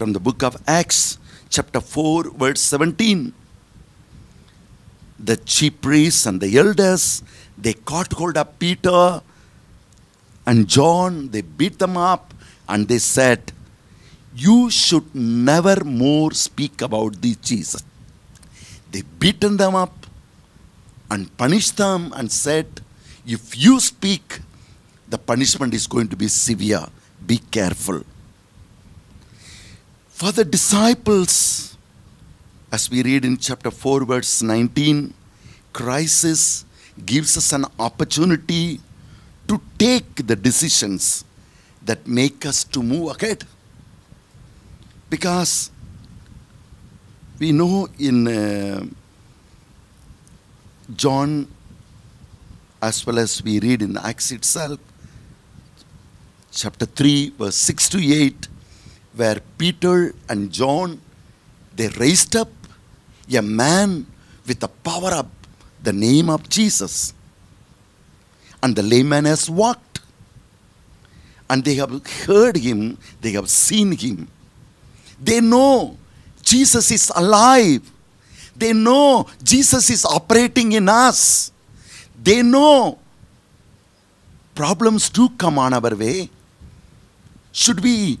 from the book of Acts, chapter 4, verse 17. The chief priests and the elders, they caught hold of Peter and John, they beat them up, and they said, You should never more speak about this Jesus. They beaten them up and punished them and said, If you speak, the punishment is going to be severe. Be careful for the disciples, as we read in chapter 4, verse 19, crisis gives us an opportunity to take the decisions that make us to move ahead. Because we know in uh, John, as well as we read in Acts itself, chapter 3, verse 6 to 8, where Peter and John, they raised up a man with the power of the name of Jesus. And the layman has walked. And they have heard him, they have seen him. They know Jesus is alive. They know Jesus is operating in us. They know problems do come on our way. Should we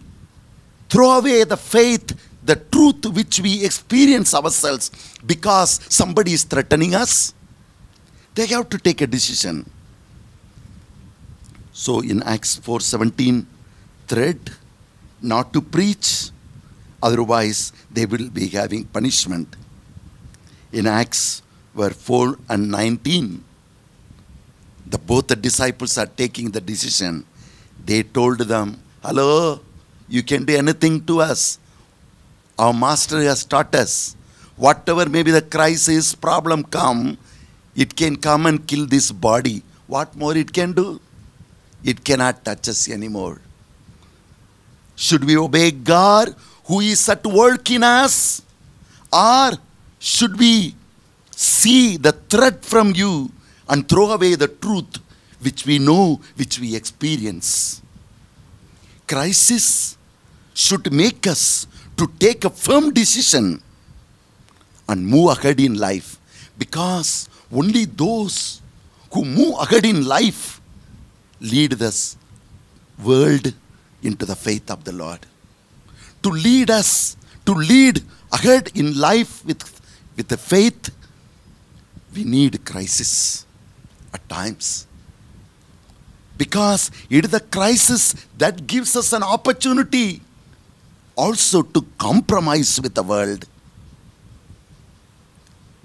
throw away the faith, the truth which we experience ourselves because somebody is threatening us? They have to take a decision. So in Acts 4:17, thread not to preach, otherwise they will be having punishment. In Acts were 4 and 19, the, both the disciples are taking the decision. They told them, Hello, you can do anything to us. Our master has taught us. Whatever may be the crisis, problem come, it can come and kill this body. What more it can do? It cannot touch us anymore. Should we obey God who is at work in us? Or should we see the threat from you and throw away the truth which we know, which we experience? Crisis should make us to take a firm decision and move ahead in life because only those who move ahead in life lead this world into the faith of the Lord. To lead us, to lead ahead in life with, with the faith, we need crisis at times. Because it is the crisis that gives us an opportunity also to compromise with the world.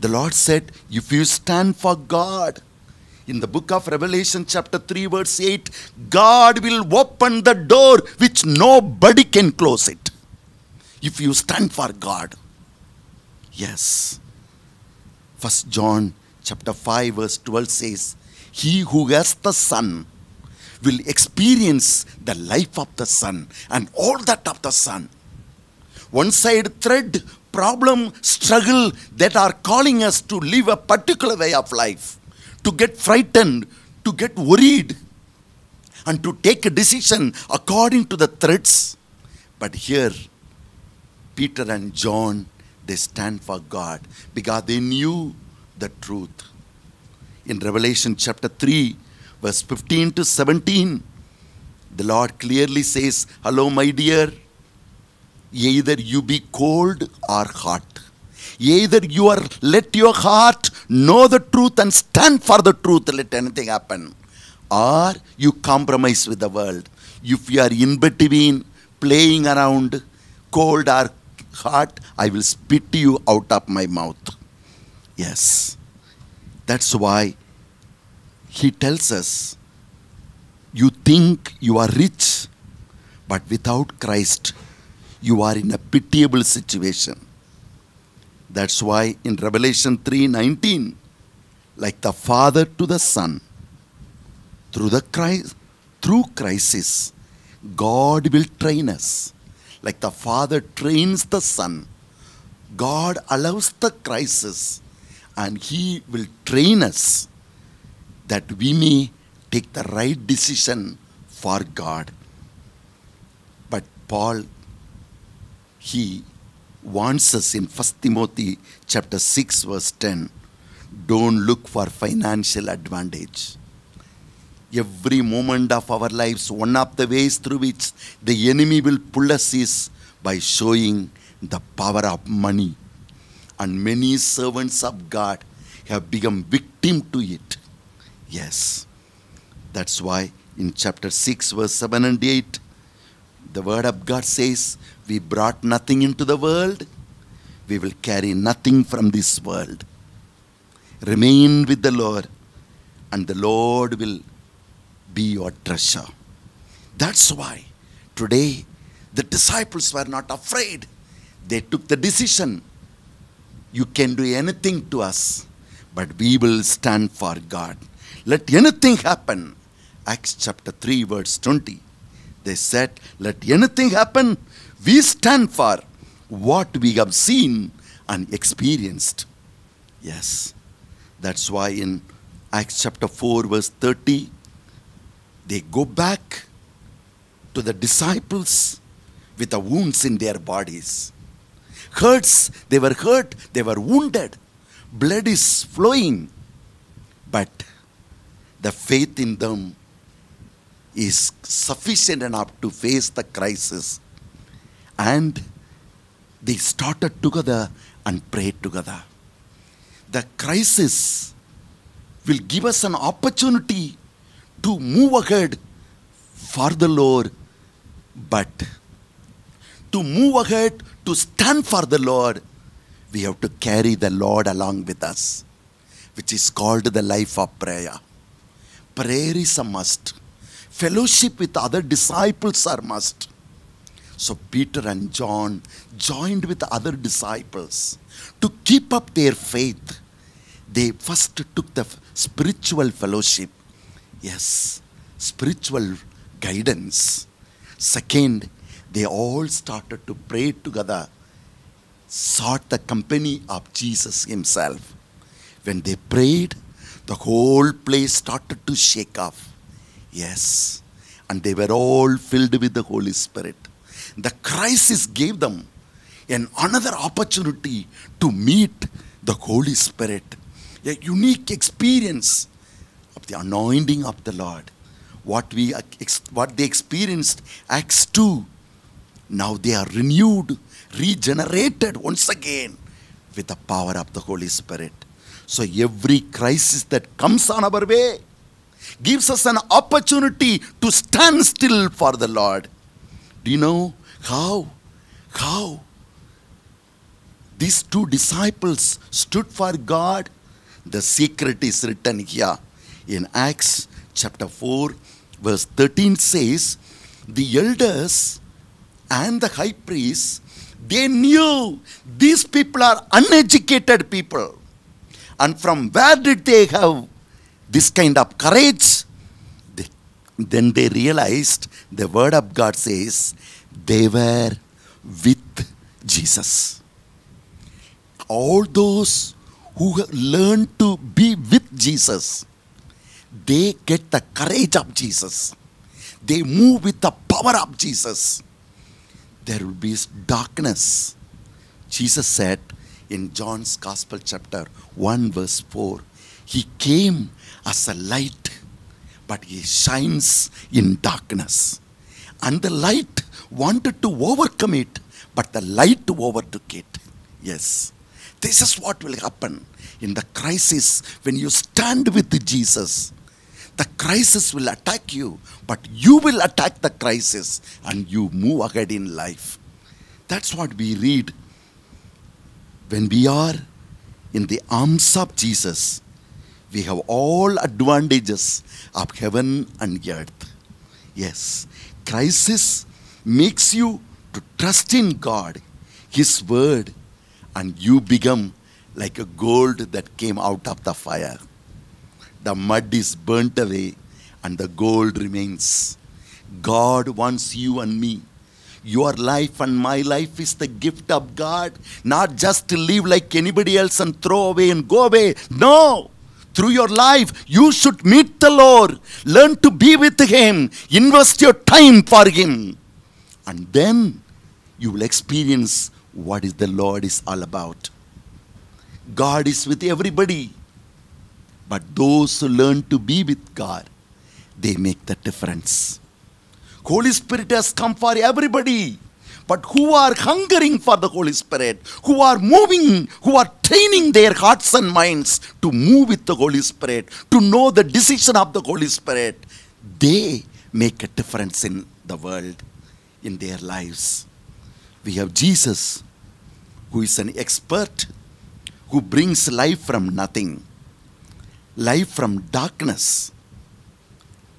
The Lord said, If you stand for God, in the book of Revelation, chapter 3, verse 8, God will open the door which nobody can close it. If you stand for God. Yes. First John chapter 5, verse 12 says, He who has the Son will experience the life of the Son and all that of the Son one side thread, problem, struggle that are calling us to live a particular way of life, to get frightened, to get worried, and to take a decision according to the threads. But here, Peter and John, they stand for God because they knew the truth. In Revelation chapter 3, verse 15 to 17, the Lord clearly says, Hello, my dear either you be cold or hot. Either you are, let your heart know the truth and stand for the truth, let anything happen. Or you compromise with the world. If you are in between, playing around, cold or hot, I will spit you out of my mouth. Yes. That's why he tells us, you think you are rich, but without Christ, you are in a pitiable situation. That's why in Revelation 3:19, like the Father to the Son, through the Christ, through crisis, God will train us. Like the Father trains the Son, God allows the crisis and He will train us that we may take the right decision for God. But Paul he warns us in 1 Timothy chapter 6 verse 10 don't look for financial advantage every moment of our lives one of the ways through which the enemy will pull us is by showing the power of money and many servants of God have become victim to it yes that's why in chapter 6 verse 7 and 8 the Word of God says, We brought nothing into the world, we will carry nothing from this world. Remain with the Lord, and the Lord will be your treasure. That's why today the disciples were not afraid. They took the decision you can do anything to us, but we will stand for God. Let anything happen. Acts chapter 3, verse 20. They said, let anything happen. We stand for what we have seen and experienced. Yes. That's why in Acts chapter 4, verse 30, they go back to the disciples with the wounds in their bodies. Hurts, they were hurt, they were wounded, blood is flowing, but the faith in them is sufficient enough to face the crisis. And they started together and prayed together. The crisis will give us an opportunity to move ahead for the Lord, but to move ahead, to stand for the Lord, we have to carry the Lord along with us, which is called the life of prayer. Prayer is a must fellowship with other disciples are must. So Peter and John joined with other disciples to keep up their faith. They first took the spiritual fellowship. Yes, spiritual guidance. Second, they all started to pray together, sought the company of Jesus himself. When they prayed, the whole place started to shake off Yes. And they were all filled with the Holy Spirit. The crisis gave them an another opportunity to meet the Holy Spirit. A unique experience of the anointing of the Lord. What, we, what they experienced, Acts 2. Now they are renewed, regenerated once again with the power of the Holy Spirit. So every crisis that comes on our way, gives us an opportunity to stand still for the Lord. Do you know how? How? These two disciples stood for God. The secret is written here in Acts chapter 4, verse 13 says, The elders and the high priests, they knew these people are uneducated people. And from where did they have this kind of courage, they, then they realized the word of God says they were with Jesus. All those who learn to be with Jesus, they get the courage of Jesus. They move with the power of Jesus. There will be darkness. Jesus said in John's Gospel, chapter 1, verse 4, He came as a light, but he shines in darkness. And the light wanted to overcome it, but the light overtook it. Yes. This is what will happen in the crisis when you stand with Jesus. The crisis will attack you, but you will attack the crisis and you move ahead in life. That's what we read when we are in the arms of Jesus we have all advantages of heaven and earth. Yes, crisis makes you to trust in God, His word, and you become like a gold that came out of the fire. The mud is burnt away and the gold remains. God wants you and me. Your life and my life is the gift of God, not just to live like anybody else and throw away and go away. No! through your life, you should meet the Lord. Learn to be with Him. Invest your time for Him. And then you will experience what is the Lord is all about. God is with everybody. But those who learn to be with God, they make the difference. Holy Spirit has come for everybody but who are hungering for the Holy Spirit, who are moving, who are training their hearts and minds to move with the Holy Spirit, to know the decision of the Holy Spirit, they make a difference in the world, in their lives. We have Jesus, who is an expert, who brings life from nothing, life from darkness,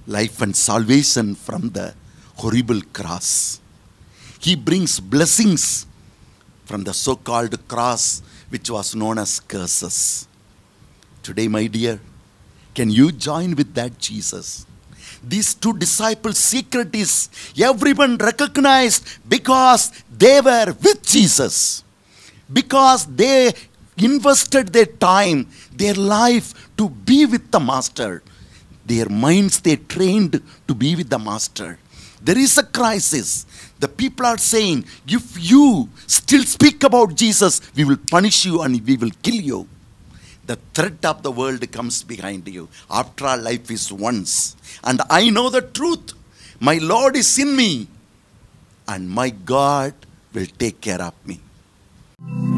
life and salvation from the horrible cross. He brings blessings from the so called cross, which was known as curses. Today, my dear, can you join with that Jesus? These two disciples' secret is everyone recognized because they were with Jesus, because they invested their time, their life to be with the Master. Their minds they trained to be with the Master. There is a crisis. The people are saying, if you still speak about Jesus, we will punish you and we will kill you. The threat of the world comes behind you. After all, life is once. And I know the truth. My Lord is in me, and my God will take care of me.